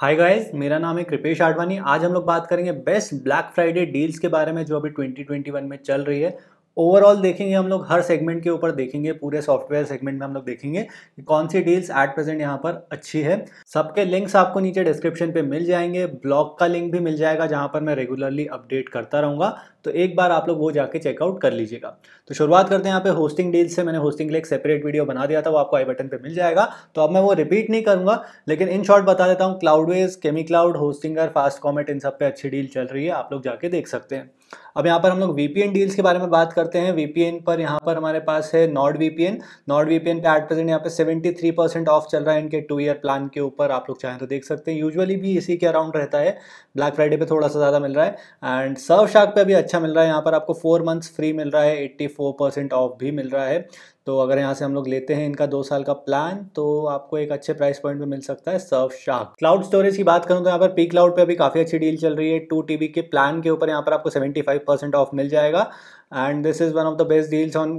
hi guys मेरा नाम है कृपेश आडवाणी आज हम लोग बात करेंगे बेस्ट ब्लैक फ्राइडे डील्स के बारे में जो अभी 2021 में चल रही है ओवरऑल देखेंगे हम लोग हर सेगमेंट के ऊपर देखेंगे पूरे सॉफ्टवेयर सेगमेंट में हम लोग देखेंगे कि कौन सी डील्स एट प्रेजेंट यहाँ पर अच्छी है सबके लिंक्स आपको नीचे डिस्क्रिप्शन पे मिल जाएंगे ब्लॉग का लिंक भी मिल जाएगा जहाँ पर मैं रेगुलरली अपडेट करता रहूँगा तो एक बार आप लोग वो जाके चेकआउट कर लीजिएगा तो शुरुआत करते हैं यहाँ पे होस्टिंग डील से मैंने होस्टिंग के लिए एक सेपरेट वीडियो बना दिया था वो आपको आई बटन पर मिल जाएगा तो अब मैं वो रिपीट नहीं करूँगा लेकिन इन शॉर्ट बता देता हूँ क्लाउडवेज केमी क्लाउड होस्टिंगर फास्ट कॉमेट इन सब पे अच्छी डील चल रही है आप लोग जाके देख सकते हैं अब यहाँ पर हम लोग वीपीएन डील्स के बारे में बात करते हैं वीपीएन पर यहाँ पर हमारे पास है नॉर्ड वीपीएन नॉर्ड वीपीएन पे एट प्रेजेंट यहाँ पे थ्री परसेंट ऑफ चल रहा है इनके टू ईयर प्लान के ऊपर आप लोग चाहें तो देख सकते हैं यूजुअली भी इसी के अराउंड रहता है ब्लैक फ्राइडे पे थोड़ा सा ज़्यादा मिल रहा है एंड सर्व शार्क पे भी अच्छा मिल रहा है यहाँ पर आपको फोर मंथ्स फ्री मिल रहा है एट्टी ऑफ भी मिल रहा है तो अगर यहाँ से हम लोग लेते हैं इनका दो साल का प्लान तो आपको एक अच्छे प्राइस पॉइंट में मिल सकता है सर्व शार्क क्लाउड स्टोरेज की बात करूँ तो यहाँ पर पी क्लाउड पे अभी काफ़ी अच्छी डील चल रही है टू टी के प्लान के ऊपर यहाँ पर आपको सेवेंटी फाइव परसेंट ऑफ मिल जाएगा and this is one of the best deals on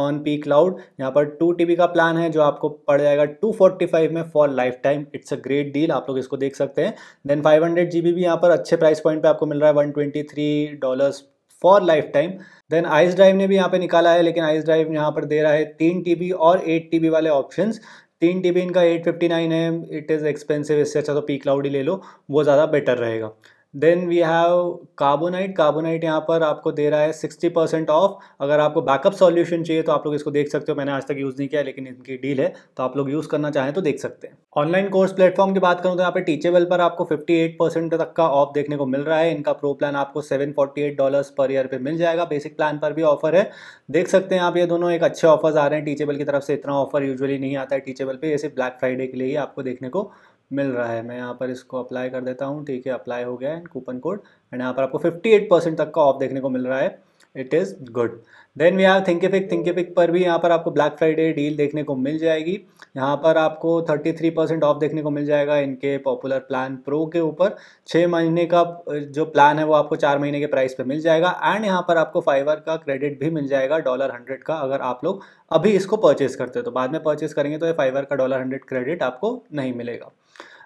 on pCloud यहाँ पर टू टी का प्लान है जो आपको पड़ जाएगा टू फोर्टी फाइव में for lifetime it's a great deal आप लोग इसको देख सकते हैं then five hundred G B भी यहाँ पर अच्छे प्राइस पॉइंट पे आपको मिल रहा है one twenty three dollars for lifetime then Icedrive ने भी यहाँ पे निकाला है लेकिन आइस ड्राइव यहाँ पर दे रहा है तीन टी और एट टी वाले ऑप्शन तीन टी इनका एट फिफ्टी नाइन है इट इज़ एक्सपेंसिव इससे अच्छा तो पी क्लाउड ही ले लो वो ज़्यादा बेटर रहेगा then we have Carbonite Carbonite यहाँ पर आपको दे रहा है सिक्सटी परसेंट ऑफ अगर आपको बैकअप सॉल्यूशन चाहिए तो आप लोग इसको देख सकते हो मैंने आज तक यूज़ नहीं किया लेकिन इनकी डील है तो आप लोग यूज़ करना चाहें तो देख सकते हैं ऑनलाइन कोर्स प्लेटफॉर्म की बात करूँ तो यहाँ पर टीचेबल पर आपको फिफ्टी एट परसेंट तक का ऑफ देखने को मिल रहा है इनका प्रो प्लान आपको seven forty eight dollars per year पर मिल जाएगा बेसिक प्लान पर भी ऑफर है देख सकते हैं आप ये दोनों एक अच्छे ऑफर्स आ रहे हैं टीचेबल की तरफ से इतना ऑफर यूजली नहीं आता है टीचेबल पर ये सिर्फ ब्लैक फ्राइडे के लिए ही आपको देखने को मिल रहा है मैं यहाँ पर इसको अप्लाई कर देता हूँ ठीक है अप्लाई हो गया है कूपन कोड एंड यहाँ पर आपको 58 परसेंट तक का ऑफ देखने को मिल रहा है it is good then we have Thinkific pick पर भी यहाँ पर आपको ब्लैक फ्राइडे डील देखने को मिल जाएगी यहाँ पर आपको 33 परसेंट ऑफ देखने को मिल जाएगा इनके पॉपुलर प्लान प्रो के ऊपर छः महीने का जो प्लान है वो आपको चार महीने के प्राइस पे मिल जाएगा एंड यहाँ पर आपको फाइवर का क्रेडिट भी मिल जाएगा डॉलर हंड्रेड का अगर आप लोग अभी इसको परचेज करते हो तो बाद में परचेज करेंगे तो ये फाइवर का डॉलर हंड्रेड क्रेडिट आपको नहीं मिलेगा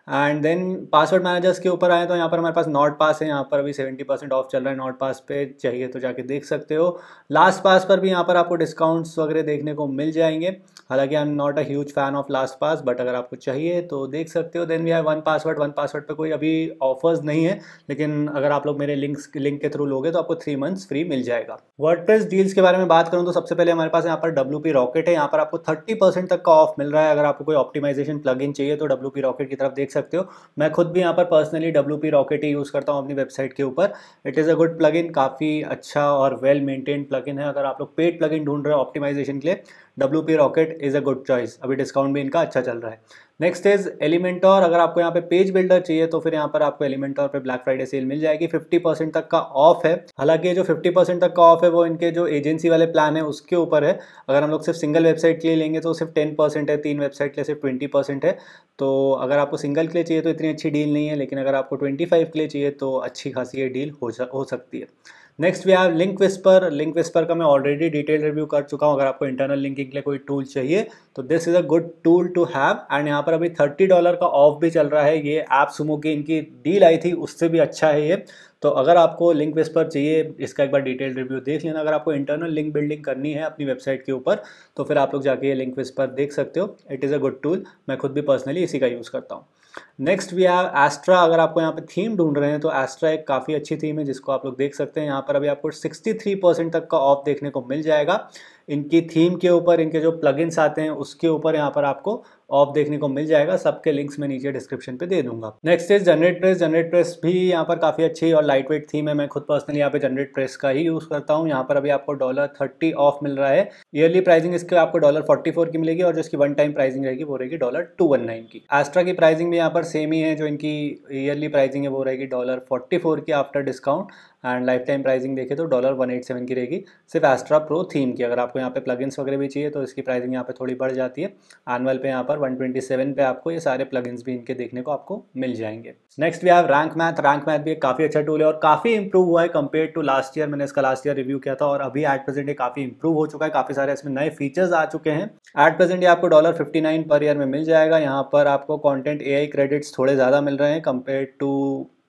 एंड देन पासवर्ड मैनेजर्स के ऊपर आए तो यहाँ पर हमारे पास नॉट पास है यहाँ पर अभी सेवेंटी परसेंट ऑफ चल रहा है नॉट पास पे चाहिए तो जाके देख सकते हो लास्ट पास पर भी यहाँ पर आपको डिस्काउंट्स वगैरह देखने को मिल जाएंगे हालांकि I am not a huge fan of LastPass but अगर आपको चाहिए तो देख सकते हो then we have one password one password पर कोई अभी ऑफर्स नहीं है लेकिन अगर आप लोग मेरे लिंक्स लिंक के थ्रू लोगे तो आपको थ्री मंथ्स फ्री मिल जाएगा वर्ड डील्स के बारे में बात करूँ तो सबसे पहले हमारे पास यहाँ पर डब्ल्यू रॉकेट है यहाँ पर आपको थर्टी तक का ऑफ मिल रहा है अगर आपको कोई ऑप्टिमाइजेशन प्लग चाहिए तो डब्ल्यू रॉकेट की तरफ देख सकते हो मैं खुद भी यहाँ पर पर्सनली डब्ल्यू पी रॉकेट ही यूज़ करता हूँ अपनी वेबसाइट के ऊपर it is a good plugin काफ़ी अच्छा और वेल मेंटेन प्लग इन है अगर आप लोग पेड प्लग इन ढूंढ रहे हो ऑप्टिमाइजेशन के लिए W P Rocket is a good choice अभी डिस्काउंट भी इनका अच्छा चल रहा है नेक्स्ट इज एलिमेंटोर अगर आपको यहाँ पे पेज बिल्डर चाहिए तो फिर यहाँ पर आपको एलिमेंटोर पे ब्लैक फ्राइडे सेल मिल जाएगी 50% तक का ऑफ है हालांकि ये जो 50% तक का ऑफ है वो इनके जो एजेंसी वाले प्लान है उसके ऊपर है अगर हम लोग सिर्फ सिंगल वेबसाइट के लिए लेंगे तो सिर्फ 10% है तीन वेबसाइट के लिए सिर्फ ट्वेंटी है तो अगर आपको सिंगल के लिए चाहिए तो इतनी अच्छी डील नहीं है लेकिन अगर आपको ट्वेंटी के लिए चाहिए तो अच्छी खासी ये डील हो सकती है next we have Link Whisper Link Whisper का मैं ऑलरेडी डिटेल रिव्यू कर चुका हूँ अगर आपको इंटरनल लिंकिंग के लिए कोई टूल चाहिए तो this is a good tool to have and यहाँ पर अभी थर्टी डॉलर का ऑफ भी चल रहा है ये ऐप सुमो की इनकी डील आई थी उससे भी अच्छा है ये तो अगर आपको लिंक विस्पर चाहिए इसका एक बार डिटेल रिव्यू देख लेना अगर आपको इंटरनल लिंक बिल्डिंग करनी है अपनी वेबसाइट के ऊपर तो फिर आप लोग जाके ये लिंक विस्पर देख सकते हो it is a good tool मैं खुद भी पर्सनली इसी का यूज़ करता हूँ नेक्स्ट वी हैव एस्ट्रा अगर आपको यहाँ पे थीम ढूंढ रहे हैं तो एस्ट्रा एक काफ़ी अच्छी थीम है जिसको आप लोग देख सकते हैं यहाँ पर अभी आपको 63 परसेंट तक का ऑफ देखने को मिल जाएगा इनकी थीम के ऊपर इनके जो प्लगइन्स आते हैं उसके ऊपर यहाँ पर आपको ऑफ देखने को मिल जाएगा सबके लिंक्स मैं नीचे डिस्क्रिप्शन पे दे दूंगा next is GeneratePress GeneratePress भी यहाँ पर काफ़ी अच्छी और लाइट वेट थीम है मैं खुद पर्सनली यहाँ पे जनरेट प्रेस का ही यूज़ करता हूँ यहाँ पर अभी आपको डॉलर थर्टी ऑफ मिल रहा है ईयरली प्राइसिंग इसके आपको डॉलर फोर्टी फोर की मिलेगी और जो इसकी वन टाइम प्राइसिंग रहेगी वो रहेगी डॉलर टू वन नाइन की एस्ट्रा की प्राइसिंग भी यहाँ पर सेम ही है जो इनकी ईयरली प्राइसिंग है वो रहेगी डॉलर फोर्टी फोर की after discount and lifetime pricing देखे तो डॉलर वन एट सेवन की रहेगी सिर्फ एस्ट्रा प्रो थीम की अगर आपको यहाँ पे प्लगइन्स वगैरह भी चाहिए तो इसकी प्राइसिंग यहाँ पे थोड़ी बढ़ जाती है एनुअल पे यहाँ पर 127 पे आपको ये सारे प्लगइन्स भी इनके देखने को आपको मिल जाएंगे next we have Rank Math Rank Math भी एक काफ़ी अच्छा टूल है और काफ़ी इंप्रूव हुआ है कम्पेयर टू लास्ट ईयर मैंने इसका लास्ट ईयर रिव्यू किया था और अभी एट प्रेजेंट ये काफ़ी इंप्रूव हो चुका है काफ़ी सारे इसमें नए फीचर्स आ चुके हैं एट प्रेजेंट ये आपको dollar fifty nine per year में मिल जाएगा यहाँ पर आपको कॉन्टेंट ए क्रेडिट्स थोड़े ज़्यादा मिल रहे हैं कम्पेयर टू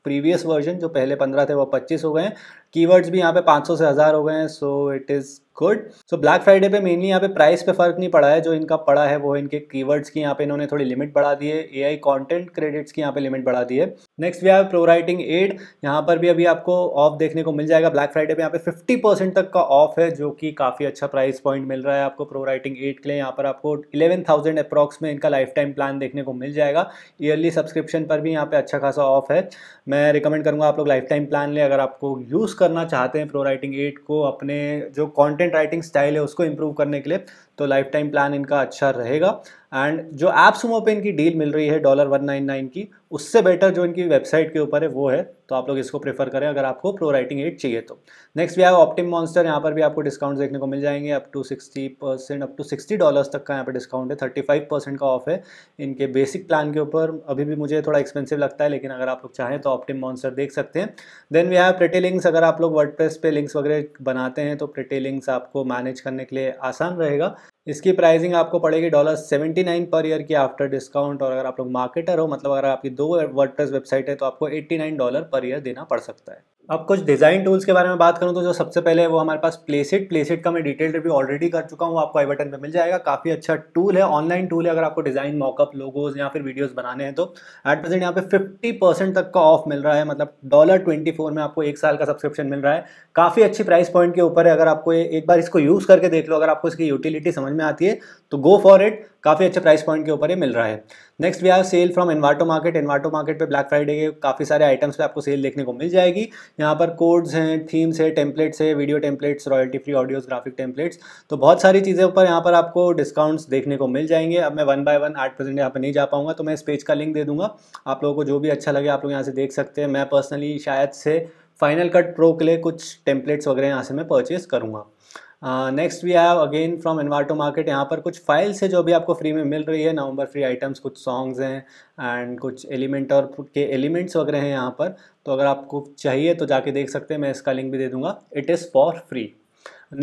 प्रीवियस वर्जन जो पहले पंद्रह थे वो पच्चीस हो गए हैं कीवर्ड्स भी यहाँ पे 500 से हज़ार हो गए हैं so it is good so Black Friday पे मेनली यहाँ पे प्राइस पे फर्क नहीं पड़ा है जो इनका पड़ा है वो है इनके कीवर्ड्स की यहाँ पे इन्होंने थोड़ी लिमिट बढ़ा दी है ए आई कॉन्टेंट क्रेडिट्स की यहाँ पे लिमिट बढ़ा दी है next we have ProWritingAid यहाँ पर भी अभी आपको ऑफ देखने को मिल जाएगा ब्लैक फ्राइडे पे यहाँ पे फिफ्टी परसेंट तक का ऑफ है जो कि काफ़ी अच्छा प्राइस पॉइंट मिल रहा है आपको प्रो राइटिंग एड के लिए यहाँ पर आपको इलेवन थाउजेंड में इनका लाइफ टाइम प्लान देखने को मिल जाएगा ईयरली सब्सक्रिप्शन पर भी यहाँ पे अच्छा खासा ऑफ है मैं रिकमेंड करूँगा आप लोग लाइफ टाइम प्लान लें अगर आपको यूज़ करना चाहते हैं प्रो राइटिंग एट को अपने जो कंटेंट राइटिंग स्टाइल है उसको इम्प्रूव करने के लिए तो लाइफ टाइम प्लान इनका अच्छा रहेगा एंड जो ऐप सुमो पे इनकी डील मिल रही है डॉलर वन नाइन नाइन की उससे बेटर जो इनकी वेबसाइट के ऊपर है वो है तो आप लोग इसको प्रेफर करें अगर आपको प्रो राइटिंग एड चाहिए तो नेक्स्ट भी है ऑप्टिम मॉन्स्टर यहाँ पर भी आपको डिस्काउंट देखने को मिल जाएंगे up to sixty percent up to sixty dollars तक का यहाँ पर डिस्काउंट है थर्टी फाइव परसेंट का ऑफ है इनके बेसिक प्लान के ऊपर अभी भी मुझे थोड़ा एक्सपेंसिव लगता है लेकिन अगर आप लोग चाहें तो ऑप्टिम मॉन्स्टर देख सकते हैं then we have Pretty Links अगर आप लोग वर्ड पे लिंक्स वगैरह बनाते हैं तो प्रिटे लिंक्स आपको मैनेज करने के लिए आसान रहेगा इसकी प्राइसिंग आपको पड़ेगी dollar seventy nine per year की आफ्टर डिस्काउंट और अगर आप लोग मार्केटर हो मतलब अगर आपकी दो वर्ड वेबसाइट है तो आपको eighty nine dollar per year देना पड़ सकता है अब कुछ डिज़ाइन टूल्स के बारे में बात करूँ तो जो सबसे पहले वो हमारे पास प्लेसिट प्लेसिट का मैं डिटेल रिव्यू ऑलरेडी कर चुका हूँ आपको आई बटन पर मिल जाएगा काफ़ी अच्छा टूल है ऑनलाइन टूल है अगर आपको डिज़ाइन मॉकअप लोगोज या फिर वीडियोस बनाने हैं तो एट प्रेजेंट यहाँ पे 50 परसेंट तक का ऑफ मिल रहा है मतलब डॉलर ट्वेंटी फोर में आपको एक साल का सब्सक्रिप्शन मिल रहा है काफ़ी अच्छी प्राइस पॉइंट के ऊपर है अगर आपको एक बार इसको यूज़ करके देख लो अगर आपको इसकी यूटिलिटी समझ में आती है तो गो फॉर इट काफ़ी अच्छे प्राइस पॉइंट के ऊपर ये मिल रहा है next we have sale from Envato market Envato market पे ब्लैक फ्राइडे के काफ़ी सारे आइटम्स पे आपको सेल देखने को मिल जाएगी यहाँ पर कोड्स हैं थीम्स है टेम्पलेट्स है video templates royalty free audios graphic templates तो बहुत सारी चीज़ें ऊपर यहाँ पर आपको डिस्काउंट्स देखने को मिल जाएंगे अब मैं वन बाय वन आठ परसेंट यहाँ पर नहीं जा पाऊंगा तो मैं इस पेज का लिंक दे दूँगा आप लोगों को जो भी अच्छा लगे आप लोग यहाँ से देख सकते हैं मैं पर्सनली शायद से फाइनल कट प्रो के लिए कुछ टेम्पलेट्स वगैरह यहाँ से मैं परचेज़ करूँगा next we have again from Envato market यहाँ पर कुछ फाइल्स है जो भी आपको फ्री में मिल रही है नवंबर फ्री आइटम्स कुछ सॉन्ग्स हैं एंड कुछ एलिमेंट और के एलिमेंट्स वगैरह हैं यहाँ पर तो अगर आपको चाहिए तो जाके देख सकते हैं मैं इसका लिंक भी दे दूँगा it is for free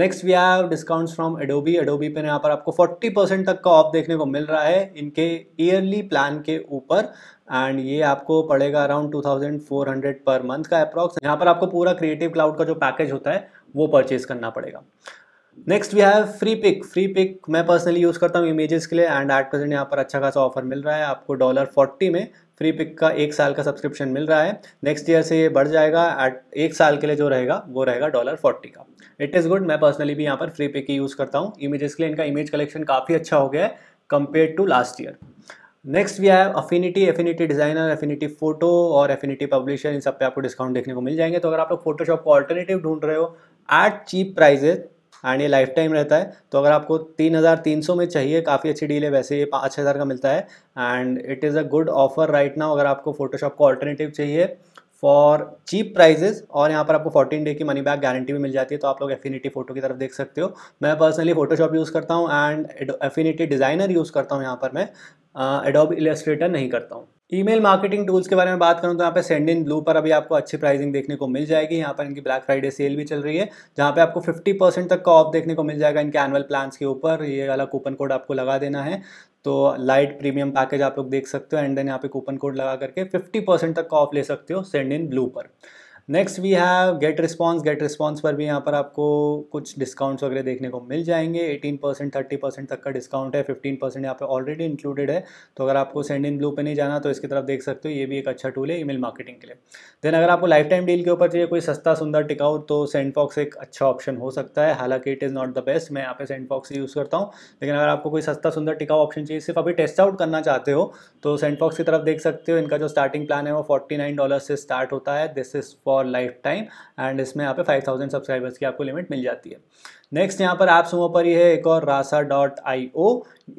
next we have discounts from Adobe Adobe पर यहाँ पर आपको 40 परसेंट तक का ऑफ देखने को मिल रहा है इनके ईयरली प्लान के ऊपर एंड ये आपको पड़ेगा अराउंड 2400 पर मंथ का अप्रॉक्स यहाँ पर आपको पूरा क्रिएटिव क्लाउड का जो पैकेज होता है वो परचेज करना पड़ेगा next we have Freepik Freepik मैं पर्सनली यूज़ करता हूँ इमेजेस के लिए एंड एट प्रेजेंट यहाँ पर अच्छा खासा ऑफर मिल रहा है आपको डॉलर फोर्टी में फ्री पिक का एक साल का सब्सक्रिप्शन मिल रहा है नेक्स्ट ईयर से ये बढ़ जाएगा एट एक साल के लिए जो रहेगा वो रहेगा डॉलर फोर्टी का इट इज़ गुड मैं पर्सनली भी यहाँ पर फ्री पिक ही यूज़ करता हूँ इमेजेस के लिए इनका इमेज कलेक्शन काफ़ी अच्छा हो गया है compare to last year next we have Affinity Affinity Designer Affinity Photo और अफिनिटी पब्लिशर इन सब पे आपको डिस्काउंट देखने को मिल जाएंगे तो अगर आप लोग फोटोशॉप को ऑल्टरनेटिव ढूंढ रहे हो एट चीप प्राइजेज एंड ये लाइफ टाइम रहता है तो अगर आपको तीन हज़ार तीन सौ में चाहिए काफ़ी अच्छी डील है वैसे ये पाँच हज़ार का मिलता है and it is a good offer right now अगर आपको फोटोशॉप का ऑल्टरनेटिव चाहिए फॉर चीप प्राइजेस और यहाँ पर आपको फोर्टीन डे की मनी बैक गारंटी भी मिल जाती है तो आप लोग एफिनिटी फोटो की तरफ देख सकते हो मैं पर्सनली फोटोशॉप यूज़ करता हूँ एंड एफिनिटी डिज़ाइनर यूज़ करता हूँ यहाँ पर मैं एडोब uh, इलेस्ट्रेटर नहीं करता हूँ ईमेल मार्केटिंग टूल्स के बारे में बात करूँ तो यहाँ पे सेंड इन ब्लू पर अभी आपको अच्छी प्राइसिंग देखने को मिल जाएगी यहाँ पर इनकी ब्लैक फ्राइडे सेल भी चल रही है जहाँ पे आपको 50 परसेंट तक का ऑफ देखने को मिल जाएगा इनके एनुअल प्लान्स के ऊपर ये वाला कूपन कोड आपको लगा देना है तो लाइट प्रीमियम पैकेज आप लोग देख सकते हो एंड देन यहाँ पे कूपन कोड लगा करके 50 परसेंट तक का ऑफ ले सकते हो सेंड इन ब्लू पर next we have GetResponse GetResponse पर भी यहाँ पर आपको कुछ डिस्काउंट्स वगैरह देखने को मिल जाएंगे 18 परसेंट थर्टी परसेंट तक का डिस्काउंट है 15 परसेंट यहाँ पर ऑलरेडी इंक्लूडेड है तो अगर आपको सेंड इन ब्लू पे नहीं जाना तो इसकी तरफ देख सकते हो ये भी एक अच्छा टूल है ईमेल मार्केटिंग के लिए देन अगर आपको लाइफ टाइम डील के ऊपर चाहिए कोई सस्ता सुंदर टिकाउट तो सेंडफॉक्स एक अच्छा ऑप्शन हो सकता है हालांकि it is not the best मैं यहाँ पे सेंडफॉक्स यूज़ करता हूँ लेकिन अगर आपको कोई सस्ता सुंदर टिकाऊ ऑप्शन चाहिए सिर्फ अभी टेस्ट आउट करना चाहते हो तो सेंडफॉक्स की तरफ देख सकते हो इनका जो स्टार्टिंग प्लान है वो फोर्टी डॉलर से स्टार्ट होता है this is for for lifetime and इसमें यहाँ पे फाइव थाउजेंड सब्सक्राइबर्स की आपको लिमिट मिल जाती है नेक्स्ट यहाँ पर ऐप सुमो पर ये है एक और रासा डॉट आई ओ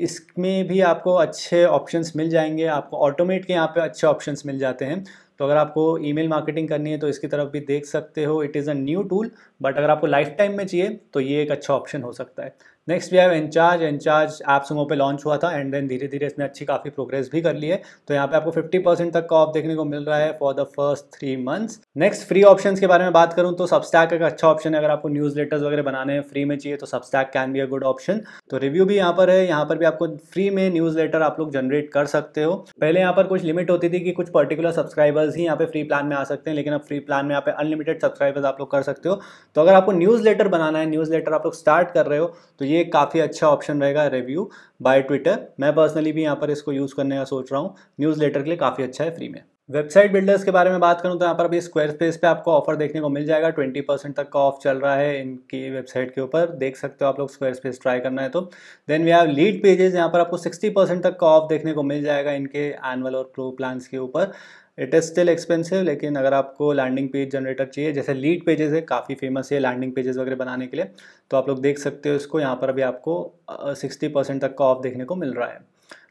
इसमें भी आपको अच्छे ऑप्शंस मिल जाएंगे आपको ऑटोमेट के यहाँ पे अच्छे ऑप्शंस मिल जाते हैं तो अगर आपको ईमेल मार्केटिंग करनी है तो इसकी तरफ भी देख सकते हो it is a new tool but अगर आपको लाइफ टाइम में चाहिए तो ये एक अच्छा ऑप्शन हो सकता है next we have Encharge Encharge AppSumo पे लॉन्च हुआ था एंड देन धीरे धीरे इसने अच्छी काफ़ी प्रोग्रेस भी कर ली है तो यहाँ पे आपको 50 परसेंट तक का ऑफ देखने को मिल रहा है for the first three months next free options के बारे में बात करूँ तो सबस्टैक एक अच्छा ऑप्शन है अगर आपको न्यूज़ लेटर्स वगैरह बनाने हैं फ्री में चाहिए तो Substack can be a good option तो रिव्यू भी यहाँ पर है यहाँ पर भी आपको फ्री में न्यूज़ लेटर आप लोग जनरेट कर सकते हो पहले यहाँ पर कुछ लिमिट होती थी कि कुछ पर्टिकुलर सब्सक्राइबर्स ही यहाँ पे फ्री प्लान में आ सकते हैं लेकिन अब फ्री प्लान में यहाँ पे अनलिमिटेड सब्सक्राइबर्स आप लोग कर सकते हो तो अगर आपको न्यूज़ लेटर बनाना है न्यूज़ लेटर आप लोग स्टार्ट कर रहे हो तो ये काफ़ी अच्छा ऑप्शन रहेगा रिव्यू बाय ट्विटर मैं पर्सनली भी यहाँ पर इसको यूज़ करने का सोच रहा हूँ न्यूज़ के लिए काफ़ी अच्छा है फ्री में वेबसाइट बिल्डर्स के बारे में बात करूं तो यहाँ पर अभी स्क्वायर स्पेस पे आपको ऑफर देखने को मिल जाएगा 20 परसेंट तक का ऑफ चल रहा है इनकी वेबसाइट के ऊपर देख सकते हो आप लोग स्क्वायर स्पेस ट्राई करना है तो then we have Leadpages यहाँ पर आपको 60 परसेंट तक का ऑफ देखने को मिल जाएगा इनके एनुअल और प्रो प्लान्स के ऊपर इट इज़ स्टिल एक्सपेंसिव लेकिन अगर आपको लैंडिंग पेज जनरेटर चाहिए जैसे लीड पेजेस है काफ़ी फेमस है लैंडिंग पेजेस वगैरह बनाने के लिए तो आप लोग देख सकते हो इसको यहाँ पर अभी आपको सिक्सटी परसेंट तक का ऑफ देखने को मिल रहा है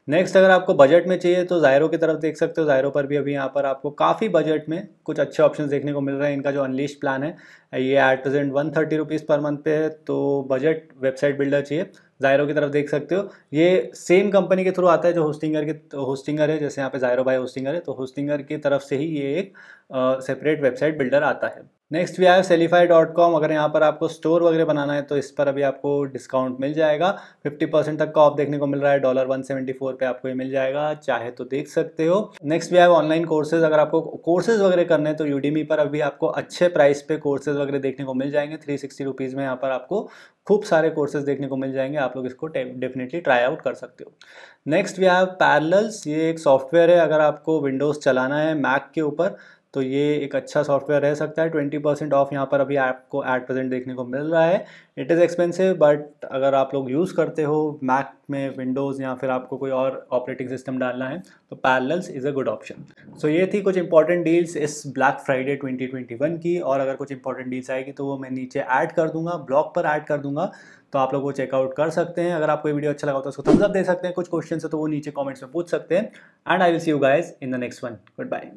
नेक्स्ट अगर आपको बजट में चाहिए तो जायरो की तरफ देख सकते हो जायरो पर भी अभी यहाँ पर आपको काफ़ी बजट में कुछ अच्छे ऑप्शन देखने को मिल रहे हैं इनका जो अनलिस्ट प्लान है ये at present one thirty rupees per month पे है तो बजट वेबसाइट बिल्डर चाहिए जायरो की तरफ देख सकते हो ये सेम कंपनी के थ्रू आता है जो होस्टिंगर के होस्टिंगर है जैसे यहाँ पे जायरो बाय होस्टिंगर है तो होस्टिंगर की तरफ से ही ये एक सेपरेट वेबसाइट बिल्डर आता है नेक्स्ट भी आया सेलीफाई डॉट कॉम अगर यहाँ पर आपको स्टोर वगैरह बनाना है तो इस पर अभी आपको डिस्काउंट मिल जाएगा 50 परसेंट तक का ऑफ देखने को मिल रहा है डॉलर 174 पे आपको ये मिल जाएगा चाहे तो देख सकते हो नेक्स्ट भी आया ऑनलाइन कोर्सेज अगर आपको कोर्सेज वगैरह करने हैं तो यूडीमी पर अभी आपको अच्छे प्राइस पे कोर्सेज वगैरह देखने को मिल जाएंगे थ्री सिक्सटी में यहाँ पर आपको खूब सारे कोर्सेज देखने को मिल जाएंगे आप लोग इसको डेफिनेटली ट्राई आउट कर सकते हो नेक्स्ट वी हैव पैरल्स ये एक सॉफ्टवेयर है अगर आपको विंडोज़ चलाना है मैक के ऊपर तो ये एक अच्छा सॉफ्टवेयर रह सकता है ट्वेंटी परसेंट ऑफ यहाँ पर अभी आपको एट प्रेजेंट देखने को मिल रहा है इट इज़ एक्सपेंसिव बट अगर आप लोग यूज़ करते हो मैक में विंडोज़ या फिर आपको कोई और ऑपरेटिंग सिस्टम डालना है तो Parallels is a good option so ये थी कुछ इंपॉर्टेंट डील्स इस ब्लैक फ्राइडे 2021 की और अगर कुछ इंपॉर्टेंट डील्स आएगी तो वो मैं नीचे ऐड कर दूंगा ब्लॉग पर ऐड कर दूंगा तो आप लोग वो चेकआउट कर सकते हैं अगर आपको ये वीडियो अच्छा लगा तो उसको थम्स अप दे सकते हैं कुछ क्वेश्चन है तो वो नीचे कॉमेंट्स में पूछ सकते हैं and I will see you guys in the next one good bye